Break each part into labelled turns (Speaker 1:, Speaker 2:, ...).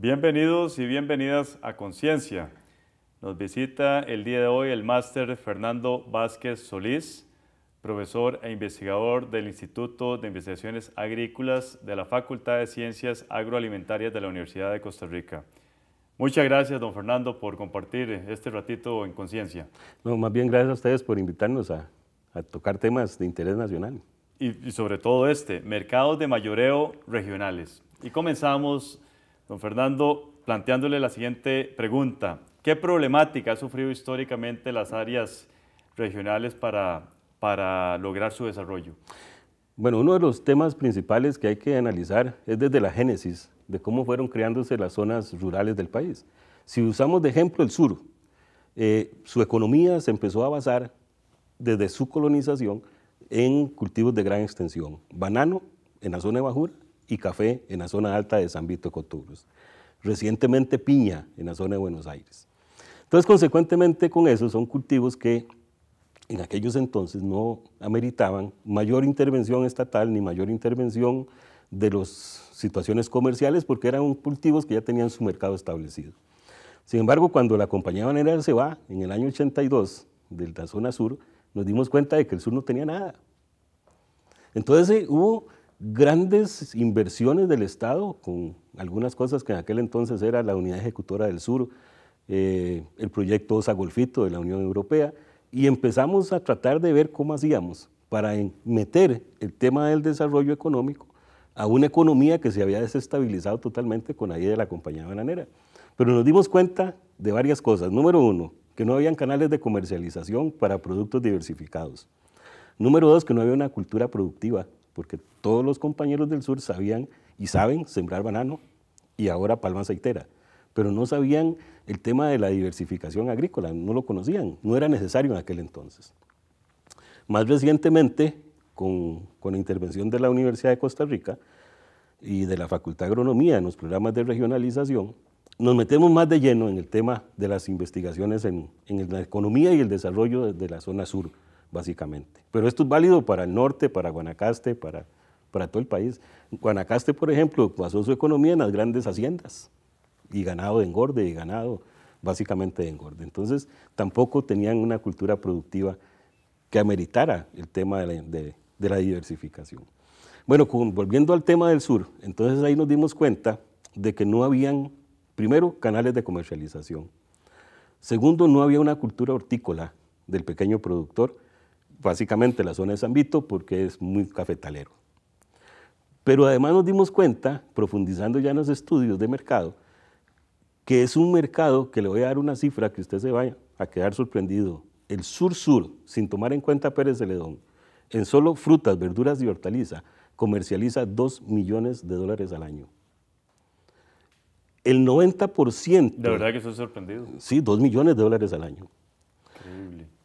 Speaker 1: Bienvenidos y bienvenidas a Conciencia. Nos visita el día de hoy el máster Fernando Vázquez Solís, profesor e investigador del Instituto de Investigaciones Agrícolas de la Facultad de Ciencias Agroalimentarias de la Universidad de Costa Rica. Muchas gracias, don Fernando, por compartir este ratito en conciencia.
Speaker 2: No, más bien gracias a ustedes por invitarnos a, tocar temas de interés
Speaker 1: nacional. Y, y, sobre todo este, mercados de mayoreo regionales. Y comenzamos Don Fernando, planteándole la siguiente pregunta. ¿Qué problemática ha sufrido históricamente las áreas regionales para, lograr su desarrollo?
Speaker 2: Bueno, uno de los temas principales que hay que analizar es desde la génesis de cómo fueron creándose las zonas rurales del país. Si usamos de ejemplo el sur, eh, su economía se empezó a basar desde su colonización en cultivos de gran extensión. Banano en la zona de Bajura, y café en la zona alta de San Vito Coturos. Recientemente piña en la zona de Buenos Aires. Entonces, consecuentemente con eso, son cultivos que en aquellos entonces no ameritaban mayor intervención estatal ni mayor intervención de las situaciones comerciales porque eran cultivos que ya tenían su mercado establecido. Sin embargo, cuando la compañía banera se va en el año 82 de la zona sur, nos dimos cuenta de que el sur no tenía nada. Entonces eh, hubo grandes inversiones del Estado, con algunas cosas que en aquel entonces era la Unidad Ejecutora del Sur, eh, el proyecto Osa Golfito de la Unión Europea, y empezamos a tratar de ver cómo hacíamos para meter el tema del desarrollo económico a una economía que se había desestabilizado totalmente con la idea de la compañía bananera. Pero nos dimos cuenta de varias cosas. Número uno, que no habían canales de comercialización para productos diversificados. Número dos, que no había una cultura productiva porque todos los compañeros del sur sabían y saben sembrar banano y ahora palma aceitera, pero no sabían el tema de la diversificación agrícola, no lo conocían, no era necesario en aquel entonces. Más recientemente, con, la intervención de la Universidad de Costa Rica y de la Facultad de Agronomía en los programas de regionalización, nos metemos más de lleno en el tema de las investigaciones en, la economía y el desarrollo de la zona sur básicamente. Pero esto es válido para el norte, para Guanacaste, para, para todo el país. Guanacaste, por ejemplo, basó su economía en las grandes haciendas y ganado de engorde y ganado básicamente de engorde. Entonces, tampoco tenían una cultura productiva que ameritara el tema de la, diversificación. Bueno, volviendo al tema del sur, entonces ahí nos dimos cuenta de que no habían, primero, canales de comercialización. Segundo, no había una cultura hortícola del pequeño productor básicamente la zona de San porque es muy cafetalero. Pero además nos dimos cuenta, profundizando ya en los estudios de mercado, que es un mercado que le voy a dar una cifra que usted se vaya a quedar sorprendido. El sur-sur, sin tomar en cuenta Pérez Celedón, en solo frutas, verduras y hortaliza, comercializa 2 millones de dólares al año. El 90%. De verdad
Speaker 1: que estoy sorprendido.
Speaker 2: Sí, 2 millones de dólares al año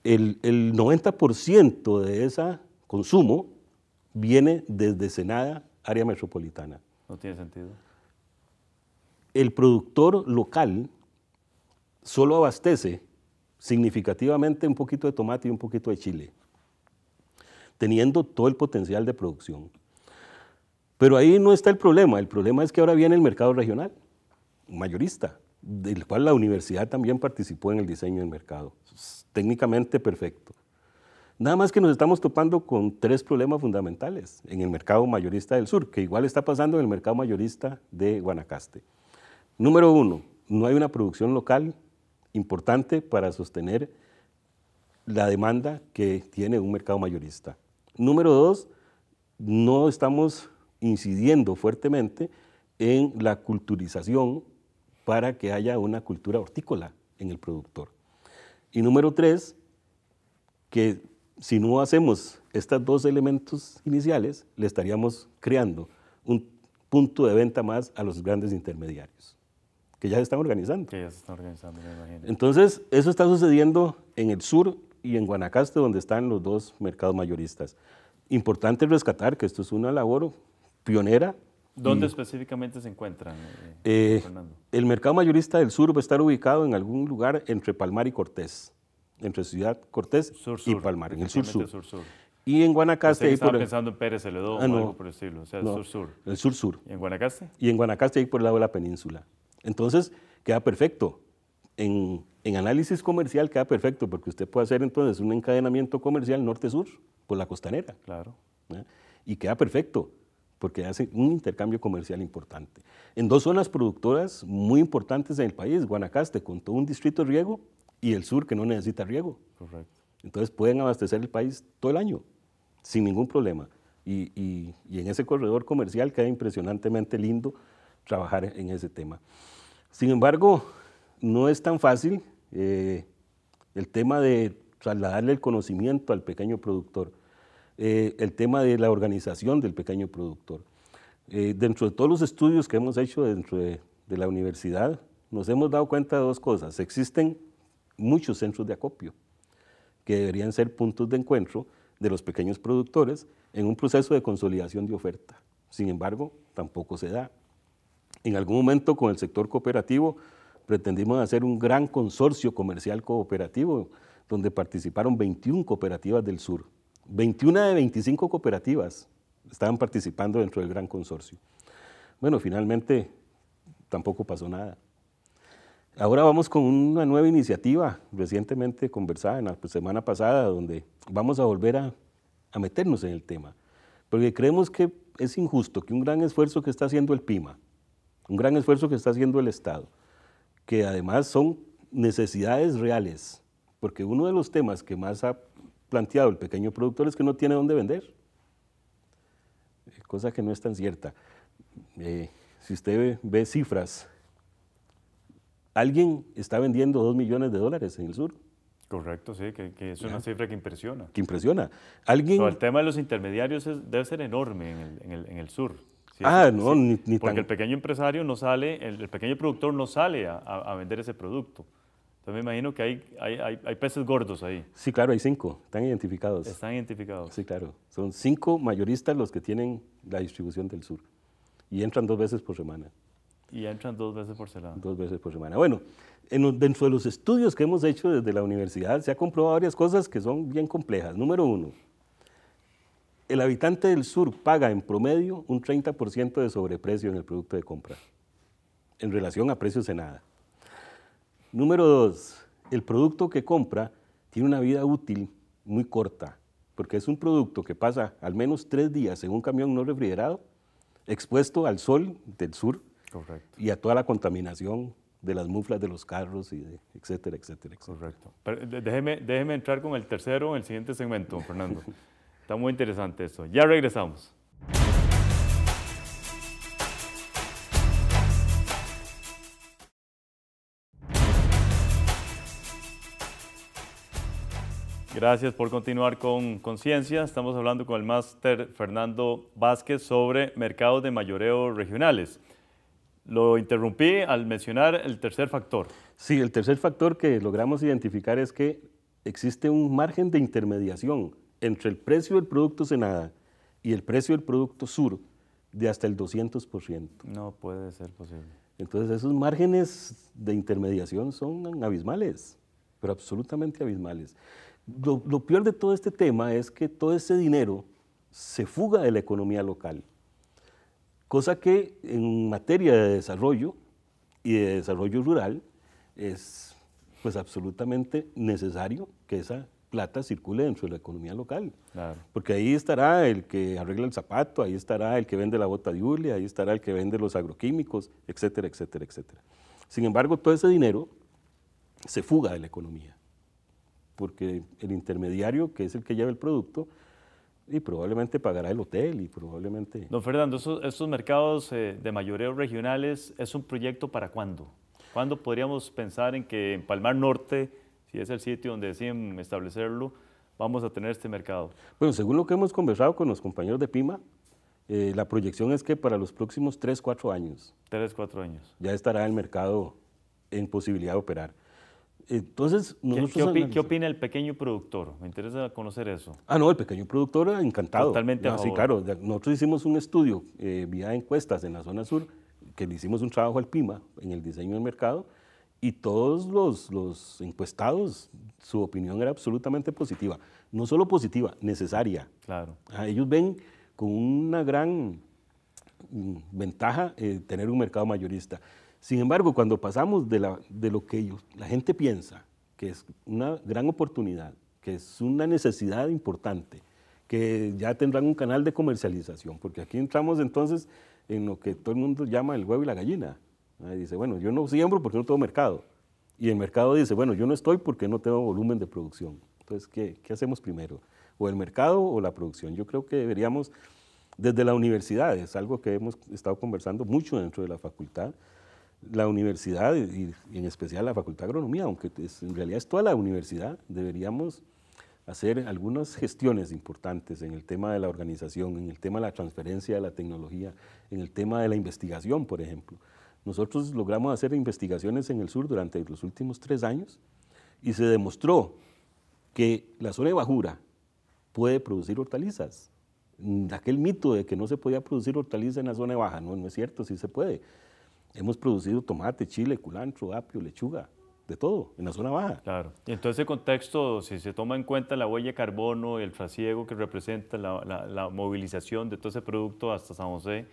Speaker 2: el, 90% de ese consumo viene desde Senada, área metropolitana. No tiene sentido. El productor local solo abastece significativamente un poquito de tomate y un poquito de chile, teniendo todo el potencial de producción. Pero ahí no está el problema, el problema es que ahora viene el mercado regional, mayorista del cual la universidad también participó en el diseño del mercado. técnicamente perfecto. Nada más que nos estamos topando con tres problemas fundamentales en el mercado mayorista del sur, que igual está pasando en el mercado mayorista de Guanacaste. Número uno, no hay una producción local importante para sostener la demanda que tiene un mercado mayorista. Número dos, no estamos incidiendo fuertemente en la culturización para que haya una cultura hortícola en el productor. Y número tres, que si no hacemos estos dos elementos iniciales, le estaríamos creando un punto de venta más a los grandes intermediarios, que ya se están organizando.
Speaker 1: Que ya se están organizando,
Speaker 2: Entonces, eso está sucediendo en el sur y en Guanacaste, donde están los dos mercados mayoristas. Importante rescatar que esto es una labor pionera
Speaker 1: ¿Dónde mm. específicamente se encuentran,
Speaker 2: eh, eh, El mercado mayorista del sur va a estar ubicado en algún lugar entre Palmar y Cortés, entre Ciudad Cortés y Palmar, en el sur-sur.
Speaker 1: Y en Guanacaste. estaba pensando en Pérez Celedón ah, por decirlo, o sea, el sur-sur.
Speaker 2: el sur-sur. ¿Y en Guanacaste? Y en Guanacaste, ahí por el lado de la península. Entonces, queda perfecto. En, análisis comercial queda perfecto, porque usted puede hacer entonces un encadenamiento comercial norte-sur por la costanera. Claro. ¿Eh? Y queda perfecto porque hace un intercambio comercial importante. En dos zonas productoras muy importantes en el país, Guanacaste con todo un distrito de riego y el sur que no necesita riego. Correcto. Entonces pueden abastecer el país todo el año, sin ningún problema. Y, y, y en ese corredor comercial queda impresionantemente lindo trabajar en ese tema. Sin embargo, no es tan fácil eh, el tema de trasladarle el conocimiento al pequeño productor. Eh, el tema de la organización del pequeño productor. Eh, dentro de todos los estudios que hemos hecho dentro de, la universidad, nos hemos dado cuenta de dos cosas. Existen muchos centros de acopio que deberían ser puntos de encuentro de los pequeños productores en un proceso de consolidación de oferta. Sin embargo, tampoco se da. En algún momento con el sector cooperativo pretendimos hacer un gran consorcio comercial cooperativo donde participaron 21 cooperativas del sur 21 de 25 cooperativas estaban participando dentro del gran consorcio. Bueno, finalmente tampoco pasó nada. Ahora vamos con una nueva iniciativa recientemente conversada en la semana pasada, donde vamos a volver a, meternos en el tema, porque creemos que es injusto que un gran esfuerzo que está haciendo el PIMA, un gran esfuerzo que está haciendo el Estado, que además son necesidades reales, porque uno de los temas que más ha planteado el pequeño productor es que no tiene dónde vender, eh, cosa que no es tan cierta. Eh, si usted ve, cifras, alguien está vendiendo 2 millones de dólares en el
Speaker 1: sur. Correcto, sí, que, es una cifra que impresiona. Que
Speaker 2: impresiona. ¿Alguien... el
Speaker 1: tema de los intermediarios debe ser enorme en el, sur. ah, no, ni, tanto. Porque el pequeño empresario no sale, el, pequeño productor no sale a vender ese producto me imagino que hay, peces gordos ahí.
Speaker 2: Sí, claro, hay cinco, están identificados. Están
Speaker 1: identificados. Sí,
Speaker 2: claro. Son cinco mayoristas los que tienen la distribución del sur. Y entran dos veces por semana.
Speaker 1: Y entran dos veces por semana.
Speaker 2: Dos veces por semana. Bueno, dentro de los estudios que hemos hecho desde la universidad se ha comprobado varias cosas que son bien complejas. Número uno, el habitante del sur paga en promedio un 30% de sobreprecio en el producto de compra en relación a precios de nada. Número dos, el producto que compra tiene una vida útil muy corta, porque es un producto que pasa al menos tres días en un camión no refrigerado, expuesto al sol del sur y a toda la contaminación de las muflas de los carros, y etcétera, etcétera, Correcto.
Speaker 1: déjeme, déjeme entrar con el tercero en el siguiente segmento, Fernando. Está muy interesante eso. Ya regresamos. Gracias por continuar con Conciencia. Estamos hablando con el máster Fernando Vázquez sobre mercados de mayoreo regionales. Lo interrumpí al mencionar el tercer factor.
Speaker 2: Sí, el tercer factor que logramos identificar es que existe un margen de intermediación entre el precio del producto Senada y el precio del producto Sur de hasta el 200%.
Speaker 1: No puede ser posible.
Speaker 2: Entonces esos márgenes de intermediación son abismales, pero absolutamente abismales. Lo, peor de todo este tema es que todo ese dinero se fuga de la economía local, cosa que en materia de desarrollo y de desarrollo rural es pues absolutamente necesario que esa plata circule dentro de la economía local. Porque ahí estará el que arregla el zapato, ahí estará el que vende la bota de hule, ahí estará el que vende los agroquímicos, etcétera, etcétera, etcétera. Sin embargo, todo ese dinero se fuga de la economía porque el intermediario, que es el que lleva el producto, y probablemente pagará el hotel y probablemente...
Speaker 1: Don Fernando, estos, mercados eh, de mayoreo regionales, ¿es un proyecto para cuándo? ¿Cuándo podríamos pensar en que en Palmar Norte, si es el sitio donde deciden establecerlo, vamos a tener este mercado?
Speaker 2: Bueno, según lo que hemos conversado con los compañeros de PIMA, eh, la proyección es que para los próximos 3, 4 años...
Speaker 1: 3, 4 años.
Speaker 2: Ya estará el mercado en posibilidad de operar. Entonces, nosotros ¿Qué,
Speaker 1: opina el pequeño productor? Me interesa conocer eso.
Speaker 2: Ah, no, el pequeño productor ah, encantado. Totalmente. Ah, sí, claro. Nosotros hicimos un estudio eh, vía encuestas en la zona sur, que le hicimos un trabajo al PIMA en el diseño del mercado, y todos los, encuestados, su opinión era absolutamente positiva. No solo positiva, necesaria. Claro. Ah, ellos ven con una gran mm, ventaja eh, tener un mercado mayorista. Sin embargo, cuando pasamos de, lo que ellos, la gente piensa, que es una gran oportunidad, que es una necesidad importante, que ya tendrán un canal de comercialización, porque aquí entramos entonces en lo que todo el mundo llama el huevo y la gallina. dice, bueno, yo no siembro porque no tengo mercado. Y el mercado dice, bueno, yo no estoy porque no tengo volumen de producción. Entonces, ¿qué, qué hacemos primero? ¿O el mercado o la producción? Yo creo que deberíamos, desde la universidad, es algo que hemos estado conversando mucho dentro de la facultad, la universidad y, en especial la Facultad de Agronomía, aunque en realidad es toda la universidad, deberíamos hacer algunas gestiones importantes en el tema de la organización, en el tema de la transferencia de la tecnología, en el tema de la investigación, por ejemplo. Nosotros logramos hacer investigaciones en el sur durante los últimos tres años y se demostró que la zona de bajura puede producir hortalizas. Aquel mito de que no se podía producir hortalizas en la zona baja, no, no es cierto, sí se puede hemos producido tomate, chile, culantro, apio, lechuga, de todo, en la zona baja.
Speaker 1: Claro. Y en todo ese contexto, si se toma en cuenta la huella de carbono, el trasiego que representa la, movilización de todo ese producto hasta San José,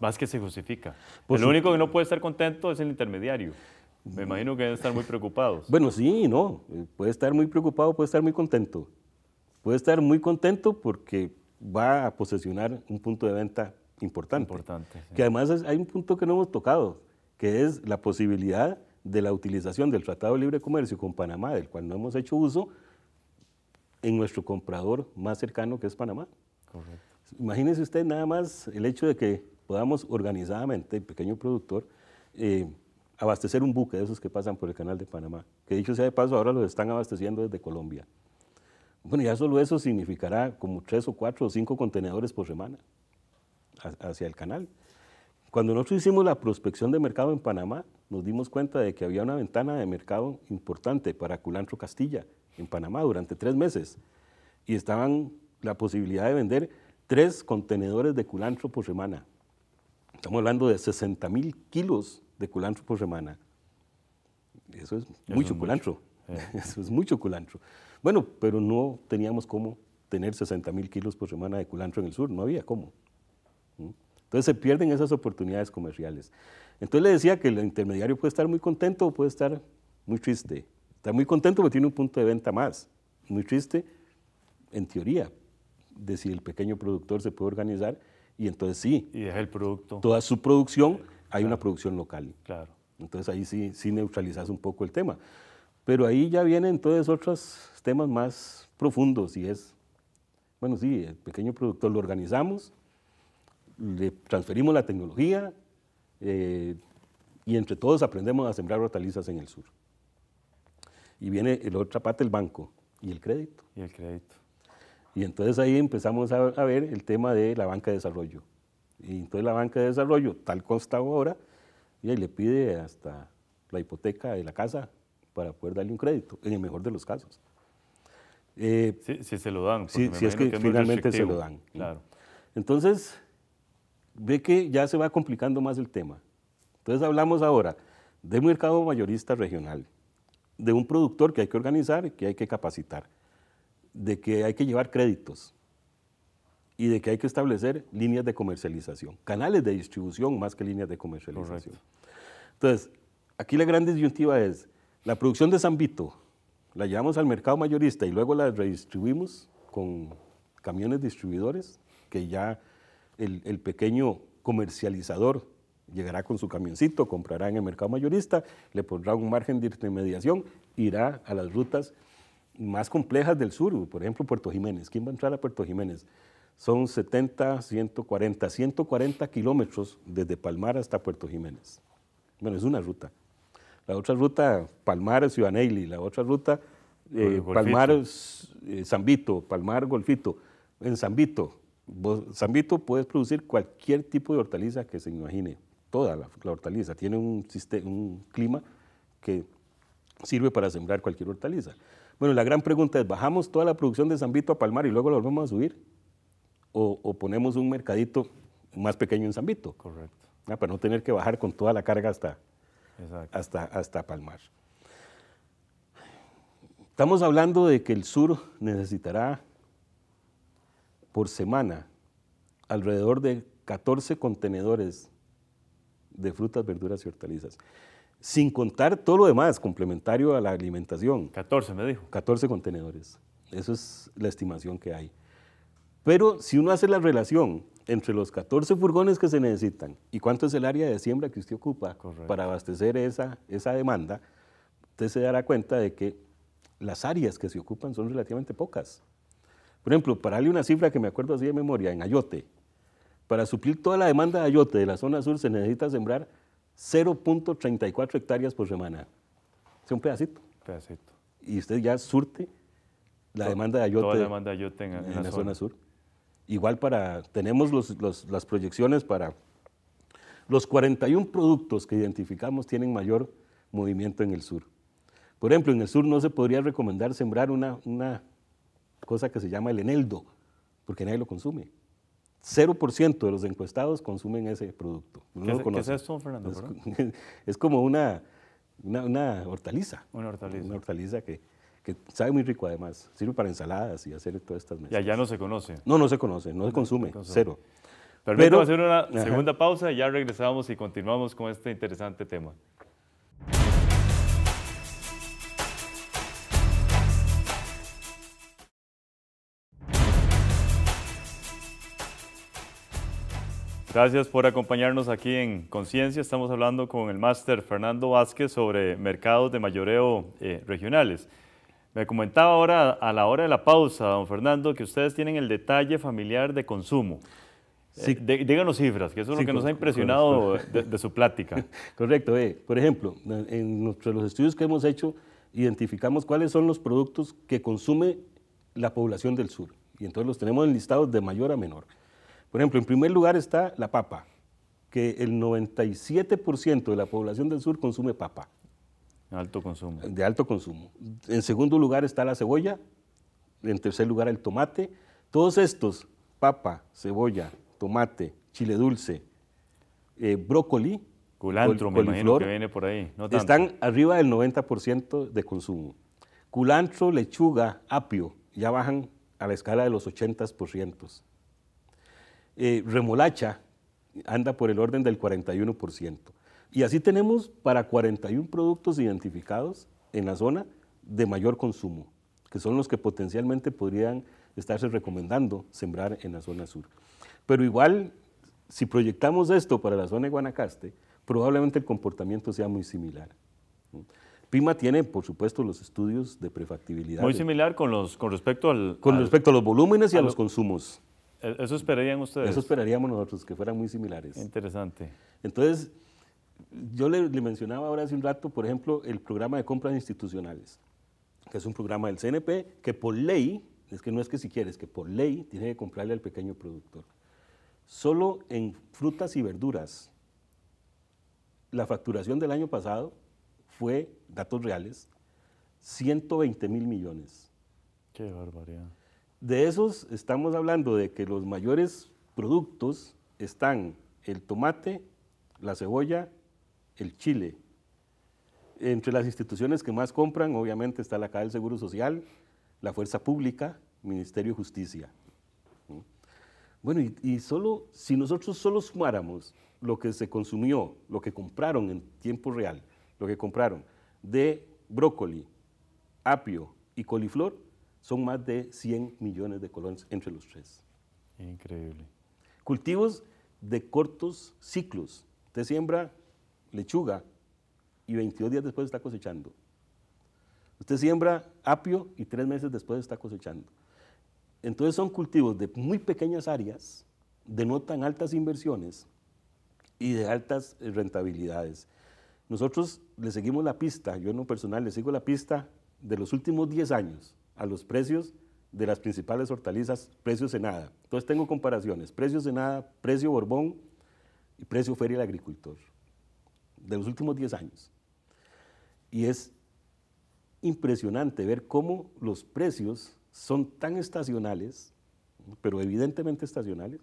Speaker 1: más que se justifica. Pues el único que no puede estar contento es el intermediario. Me mm. imagino que deben estar muy preocupados.
Speaker 2: bueno, sí, no. Eh, puede estar muy preocupado, puede estar muy contento. Puede estar muy contento porque va a posesionar un punto de venta importante. Que además hay un punto que no hemos tocado, que es la posibilidad de la utilización del Tratado de Libre Comercio con Panamá, del cual no hemos hecho uso, en nuestro comprador más cercano que es Panamá. imagínense Imagínese usted nada más el hecho de que podamos organizadamente, el pequeño productor, eh, abastecer un buque de esos que pasan por el canal de Panamá, que dicho sea de paso, ahora los están abasteciendo desde Colombia. Bueno, ya solo eso significará como tres o cuatro o cinco contenedores por semana hacia el canal. Cuando nosotros hicimos la prospección de mercado en Panamá, nos dimos cuenta de que había una ventana de mercado importante para Culantro Castilla en Panamá durante tres meses y estaban la posibilidad de vender tres contenedores de culantro por semana. Estamos hablando de 60 mil kilos de culantro por semana. Eso es mucho culantro. Eh. Eso es mucho culantro. Bueno, pero no teníamos cómo tener 60 mil kilos por semana de culantro en el sur, no había cómo. Entonces se pierden esas oportunidades comerciales. Entonces le decía que el intermediario puede estar muy contento o puede estar muy triste. Está muy contento porque tiene un punto de venta más. Muy triste, en teoría, de si el pequeño productor se puede organizar y entonces sí.
Speaker 1: Y es el producto.
Speaker 2: Toda su producción, hay una producción local. Claro. Entonces ahí sí, sí neutralizas un poco el tema. Pero ahí ya vienen entonces otros temas más profundos y es, bueno, sí, el pequeño productor lo organizamos, le transferimos la tecnología eh, y entre todos aprendemos a sembrar hortalizas en el sur. Y viene la otra parte, el banco y el crédito. Y el crédito. Y entonces ahí empezamos a, ver el tema de la banca de desarrollo. Y entonces la banca de desarrollo, tal consta ahora, y ahí le pide hasta la hipoteca de la casa para poder darle un crédito, en el mejor de los casos.
Speaker 1: Eh, si, sí, se lo dan. si, es que, finalmente se lo dan.
Speaker 2: Claro. Entonces, ve que ya se va complicando más el tema. Entonces hablamos ahora de mercado mayorista regional, de un productor que hay que organizar, que hay que capacitar, de que hay que llevar créditos y de que hay que establecer líneas de comercialización, canales de distribución más que líneas de comercialización. Entonces, aquí la gran disyuntiva es, la producción de Vito, la llevamos al mercado mayorista y luego la redistribuimos con camiones distribuidores que ya el, pequeño comercializador llegará con su camioncito, comprará en el mercado mayorista, le pondrá un margen de intermediación, irá a las rutas más complejas del sur, por ejemplo Puerto Jiménez. ¿Quién va a entrar a Puerto Jiménez? Son 70, 140, 140 kilómetros desde Palmar hasta Puerto Jiménez. Bueno, es una ruta. La otra ruta, Palmar, Ciudaneili, la otra ruta, eh, Palmar, eh, zambito Palmar, Golfito. En Zambito. Zambito puedes producir cualquier tipo de hortaliza que se imagine, toda la, hortaliza. Tiene un, sistema, un clima que sirve para sembrar cualquier hortaliza. Bueno, la gran pregunta es, ¿bajamos toda la producción de Zambito a Palmar y luego la volvemos a subir? ¿O, ponemos un mercadito más pequeño en Zambito? Correcto. Ah, para no tener que bajar con toda la carga hasta, hasta, hasta Palmar. Estamos hablando de que el sur necesitará por semana alrededor de 14 contenedores de frutas, verduras y hortalizas. Sin contar todo lo demás, complementario a la alimentación. 14, me dijo. 14 contenedores. Eso es la estimación que hay. Pero si uno hace la relación entre los 14 furgones que se necesitan y cuánto es el área de siembra que usted ocupa para abastecer esa, esa demanda, usted se dará cuenta de que las áreas que se ocupan son relativamente pocas. Por ejemplo, para darle una cifra que me acuerdo así de memoria, en Ayote, para suplir toda la demanda de Ayote de la zona sur se necesita sembrar 0.34 hectáreas por semana. Es un pedacito. Y usted ya surte la demanda de Ayote.
Speaker 1: en, la, zona. sur.
Speaker 2: Igual para, tenemos las proyecciones para los 41 productos que identificamos tienen mayor movimiento en el sur. Por ejemplo, en el sur no se podría recomendar sembrar una, una cosa que se llama el eneldo, porque nadie lo consume. 0% de los encuestados consumen ese producto. ¿Qué, es esto, Fernando? Es, como una, hortaliza. Una hortaliza. Una hortaliza que, sabe muy rico además. Sirve para ensaladas y hacer todas estas mesas. ya
Speaker 1: no se conoce.
Speaker 2: No, no se conoce, no, se, consume, cero. Permítame hacer una segunda
Speaker 1: pausa y ya regresamos y continuamos con este interesante tema. Gracias por acompañarnos aquí en Conciencia. Estamos hablando con el máster Fernando Vázquez sobre mercados de mayoreo eh, regionales. Me comentaba ahora, a la hora de la pausa, don Fernando, que ustedes tienen el detalle familiar de consumo. Eh, díganos cifras, que eso es lo que nos ha impresionado de, su plática.
Speaker 2: Correcto. Eh, por ejemplo, en los estudios que hemos hecho, identificamos cuáles son los productos que consume la población del sur. Y entonces los tenemos enlistados de mayor a menor. Por ejemplo, en primer lugar está la papa, que el 97% de la población del sur consume papa. Alto consumo. De alto consumo. En segundo lugar está la cebolla, en tercer lugar el tomate. Todos estos, papa, cebolla, tomate, chile dulce, eh, brócoli, culantro, que viene por ahí. Están arriba del 90% de consumo. Culantro, lechuga, apio, ya bajan a la escala de los 80%. Eh, remolacha anda por el orden del 41%. Y así tenemos para 41 productos identificados en la zona de mayor consumo, que son los que potencialmente podrían estarse recomendando sembrar en la zona sur. Pero igual, si proyectamos esto para la zona de Guanacaste, probablemente el comportamiento sea muy similar. PIMA tiene, por supuesto, los estudios de prefactibilidad. Muy
Speaker 1: similar con, los, con respecto Con respecto a los volúmenes y a, los
Speaker 2: consumos.
Speaker 1: E-, Eso esperarían ustedes. Eso
Speaker 2: esperaríamos nosotros, que fueran muy similares. Interesante. Entonces, yo le, mencionaba ahora hace un rato, por ejemplo, el programa de compras institucionales, que es un programa del CNP que por ley, es que no es que si quieres, que por ley tiene que comprarle al pequeño productor. Solo en frutas y verduras, la facturación del año pasado fue, datos reales, 120 mil millones. Qué barbaridad. De esos estamos hablando de que los mayores productos están el tomate, la cebolla, el chile. Entre las instituciones que más compran, obviamente, está la Caja del Seguro Social, la Fuerza Pública, Ministerio de Justicia. Bueno, y, solo, si nosotros solo sumáramos lo que se consumió, lo que compraron en tiempo real, lo que compraron de brócoli, apio y coliflor, son más de 100 millones de colones entre los tres. Increíble. Cultivos de cortos ciclos. Usted siembra lechuga y 22 días después está cosechando. Usted siembra apio y tres meses después está cosechando. Entonces son cultivos de muy pequeñas áreas, denotan altas inversiones y de altas eh, rentabilidades. Nosotros le seguimos la pista, yo en lo personal le sigo la pista de los últimos 10 años a los precios de las principales hortalizas, precios en nada. Entonces tengo comparaciones, precios de nada, precio Borbón y precio Feria del Agricultor, de los últimos 10 años. Y es impresionante ver cómo los precios son tan estacionales, pero evidentemente estacionales,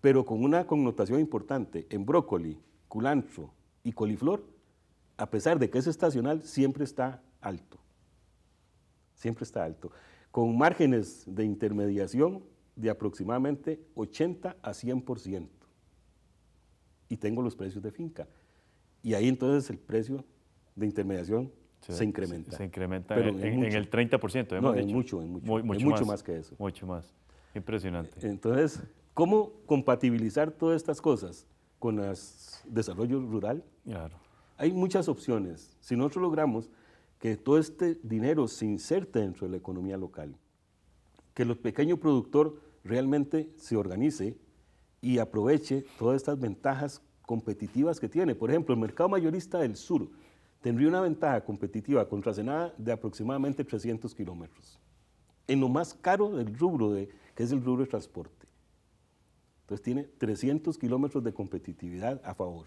Speaker 2: pero con una connotación importante en brócoli, culantro y coliflor, a pesar de que es estacional, siempre está alto siempre está alto, con márgenes de intermediación de aproximadamente 80 a 100%. Y tengo los precios de finca. Y ahí entonces el precio de intermediación se, incrementa. Se, incrementa en, el 30%. Hemos no, en mucho, en mucho. mucho, más, más,
Speaker 1: que eso. Mucho más. Impresionante. E, entonces,
Speaker 2: ¿cómo compatibilizar todas estas cosas con el desarrollo rural? Claro. Hay muchas opciones. Si nosotros logramos que todo este dinero se inserte dentro de la economía local, que el pequeño productor realmente se organice y aproveche todas estas ventajas competitivas que tiene. Por ejemplo, el mercado mayorista del sur tendría una ventaja competitiva contra de aproximadamente 300 kilómetros, en lo más caro del rubro, de, que es el rubro de transporte. Entonces tiene 300 kilómetros de competitividad a favor.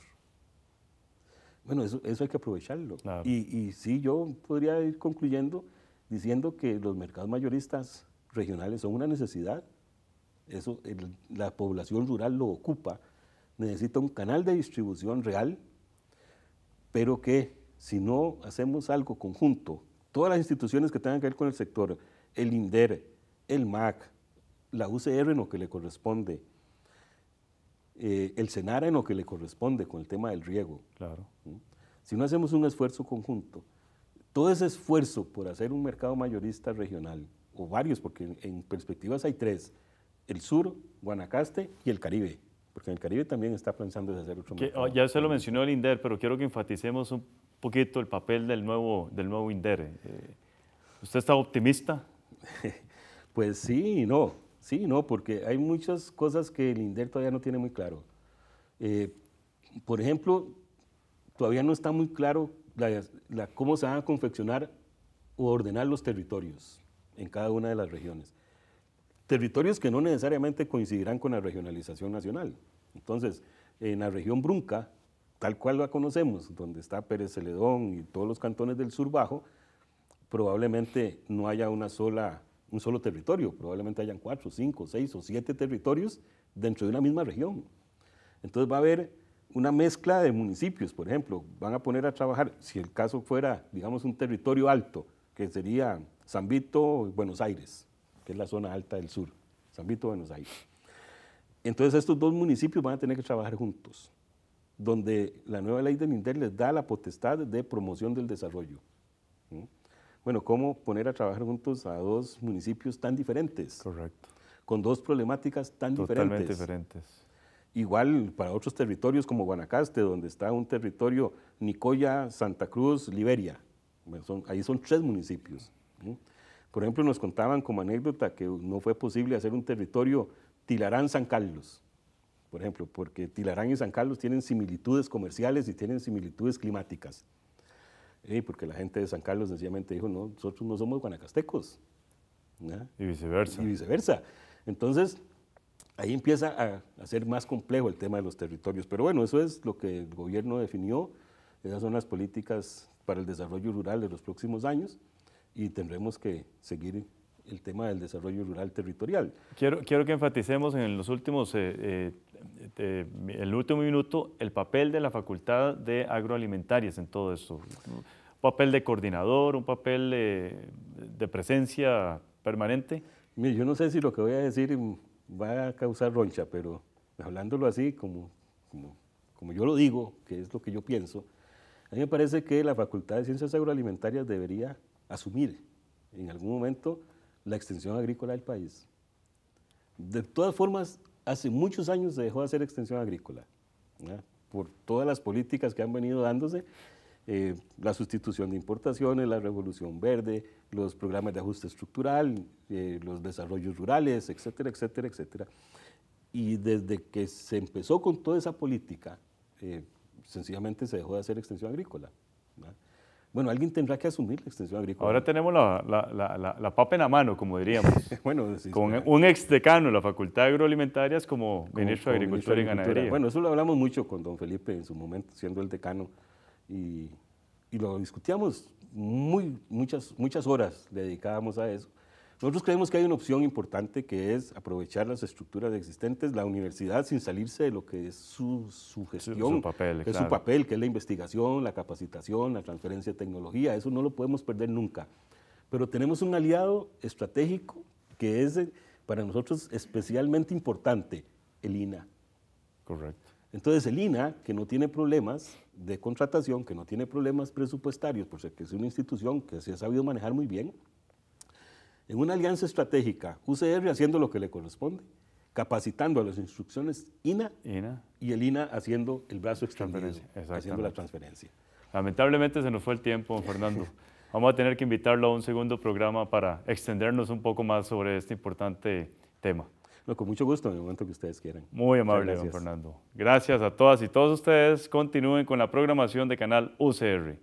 Speaker 2: Bueno, eso, hay que aprovecharlo. Y, sí, yo podría ir concluyendo diciendo que los mercados mayoristas regionales son una necesidad. Eso, la población rural lo ocupa. Necesita un canal de distribución real, pero que si no hacemos algo conjunto, todas las instituciones que tengan que ver con el sector, el INDER, el MAC, la UCR en lo que le corresponde, eh, el cenar en lo que le corresponde con el tema del riego. Claro. Si no hacemos un esfuerzo conjunto, todo ese esfuerzo por hacer un mercado mayorista regional, o varios, porque en, perspectivas hay tres, el sur, Guanacaste y el Caribe, porque en el Caribe también está pensando en hacer otro mercado. Oh,
Speaker 1: ya se lo mencionó el INDER, pero quiero que enfaticemos un poquito el papel del nuevo, del nuevo INDER. Eh. ¿Usted está optimista?
Speaker 2: pues sí y no. Sí, no, porque hay muchas cosas que el INDER todavía no tiene muy claro. Eh, por ejemplo, todavía no está muy claro cómo se van a confeccionar o ordenar los territorios en cada una de las regiones. Territorios que no necesariamente coincidirán con la regionalización nacional. Entonces, en la región Brunca, tal cual la conocemos, donde está Pérez Celedón y todos los cantones del sur bajo, probablemente no haya una sola un solo territorio, probablemente hayan cuatro, cinco, seis o siete territorios dentro de una misma región. Entonces va a haber una mezcla de municipios, por ejemplo, van a poner a trabajar, si el caso fuera, digamos, un territorio alto, que sería San Vito, Buenos Aires, que es la zona alta del sur, San Vito, Buenos Aires. Entonces estos dos municipios van a tener que trabajar juntos, donde la nueva ley de INDER les da la potestad de promoción del desarrollo bueno, cómo poner a trabajar juntos a dos municipios tan diferentes. Correcto. Con dos problemáticas tan diferentes. Totalmente diferentes. Igual para otros territorios como Guanacaste, donde está un territorio Nicoya, Santa Cruz, Liberia. ahí son tres municipios. Por ejemplo, nos contaban como anécdota que no fue posible hacer un territorio Tilarán-San Carlos, por ejemplo, porque Tilarán y San Carlos tienen similitudes comerciales y tienen similitudes climáticas porque la gente de San Carlos sencillamente dijo, no, nosotros no somos guanacastecos. Y viceversa. Y viceversa. Entonces, ahí empieza a, a, ser más complejo el tema de los territorios. Pero bueno, eso es lo que el gobierno definió, esas son las políticas para el desarrollo rural de los próximos años y tendremos que seguir el tema del desarrollo rural territorial.
Speaker 1: Quiero, quiero que enfaticemos en los últimos, eh, eh, eh, el último minuto, el papel de la Facultad de Agroalimentarias en todo esto. Un papel de coordinador, un papel de presencia permanente.
Speaker 2: Mire, yo no sé si lo que voy a decir
Speaker 1: va a causar
Speaker 2: roncha, pero hablándolo así, como, como, como yo lo digo, que es lo que yo pienso, a mí me parece que la Facultad de Ciencias Agroalimentarias debería asumir en algún momento la extensión agrícola del país. De todas formas, hace muchos años se dejó de hacer extensión agrícola, por todas las políticas que han venido dándose, eh, la sustitución de importaciones, la revolución verde, los programas de ajuste estructural, eh, los desarrollos rurales, etcétera, etcétera, etcétera. Y desde que se empezó con toda esa política, eh, sencillamente se dejó de hacer extensión agrícola bueno, alguien tendrá que asumir la extensión agrícola. Ahora
Speaker 1: tenemos la, la, la, la papa en la mano, como diríamos. bueno, sí, Con un ex decano de la Facultad de Agroalimentarias como, ministro Agricultura, Agricultura. y Ganadería. Bueno,
Speaker 2: eso lo hablamos mucho con don Felipe en su momento, siendo el decano, y, y lo discutíamos muy, muchas, muchas horas, dedicábamos a eso. Nosotros creemos que hay una opción importante que es aprovechar las estructuras existentes, la universidad sin salirse de lo que es su, gestión, su, su papel, que es su papel, que es la investigación, la capacitación, la transferencia de tecnología, eso no lo podemos perder nunca. Pero tenemos un aliado estratégico que es eh, para nosotros especialmente importante, el INA. Correcto. Entonces el INA, que no tiene problemas de contratación, que no tiene problemas presupuestarios, porque es una institución que se ha sabido manejar muy bien, en una alianza estratégica, UCR haciendo lo que le corresponde, capacitando a las instrucciones INA, y el INA haciendo el brazo extendido, haciendo la
Speaker 1: transferencia. Lamentablemente se nos fue el tiempo, Fernando. Vamos a tener que invitarlo a un segundo programa para extendernos un poco más sobre este importante tema. Lo con mucho gusto, en el momento que
Speaker 2: ustedes quieran. Muy amable, don Fernando.
Speaker 1: Gracias a todas y todos ustedes. Continúen con la programación de Canal UCR.